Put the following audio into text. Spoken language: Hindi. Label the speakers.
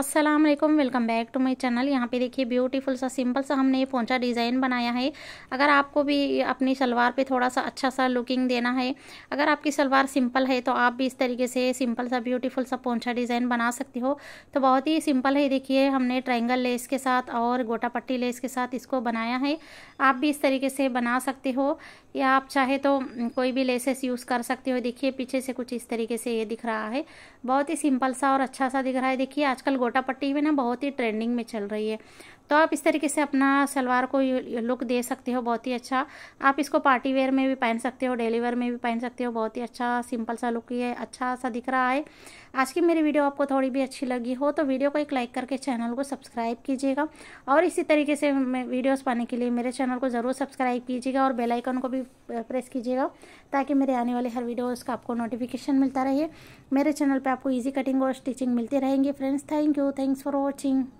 Speaker 1: अस्सलाम वालेकुम welcome back to my channel यहाँ पे देखिए ब्यूटीफुल सा सिंपल सा हमने ये पोंचा डिज़ाइन बनाया है अगर आपको भी अपनी सलवार पे थोड़ा सा अच्छा सा लुकिंग देना है अगर आपकी सलवार सिंपल है तो आप भी इस तरीके से सिंपल सा ब्यूटीफुल सा पोंचा डिज़ाइन बना सकती हो तो बहुत ही सिंपल है देखिए हमने ट्राइंगल लेस के साथ और गोटा पट्टी लेस के साथ इसको बनाया है आप भी इस तरीके से बना सकते हो या आप चाहे तो कोई भी लेसेस यूज़ कर सकते हो देखिए पीछे से कुछ इस तरीके से ये दिख रहा है बहुत ही सिंपल सा और अच्छा सा दिख रहा है देखिए आजकल छोटा पट्टी भी ना बहुत ही ट्रेंडिंग में चल रही है तो आप इस तरीके से अपना सलवार को लुक दे सकते हो बहुत ही अच्छा आप इसको पार्टी वेयर में भी पहन सकते हो डेली वेयर में भी पहन सकते हो बहुत ही अच्छा सिंपल सा लुक ये अच्छा सा दिख रहा है आज की मेरी वीडियो आपको थोड़ी भी अच्छी लगी हो तो वीडियो को एक लाइक करके चैनल को सब्सक्राइब कीजिएगा और इसी तरीके से वीडियोज पाने के लिए मेरे चैनल को ज़रूर सब्सक्राइब कीजिएगा और बेलाइकन को भी प्रेस कीजिएगा ताकि मेरे आने वाले हर वीडियोज़ का आपको नोटिफिकेशन मिलता रहे मेरे चैनल पर आपको ईजी कटिंग और स्टिचिंग मिलती रहेंगी friends thank you thanks for watching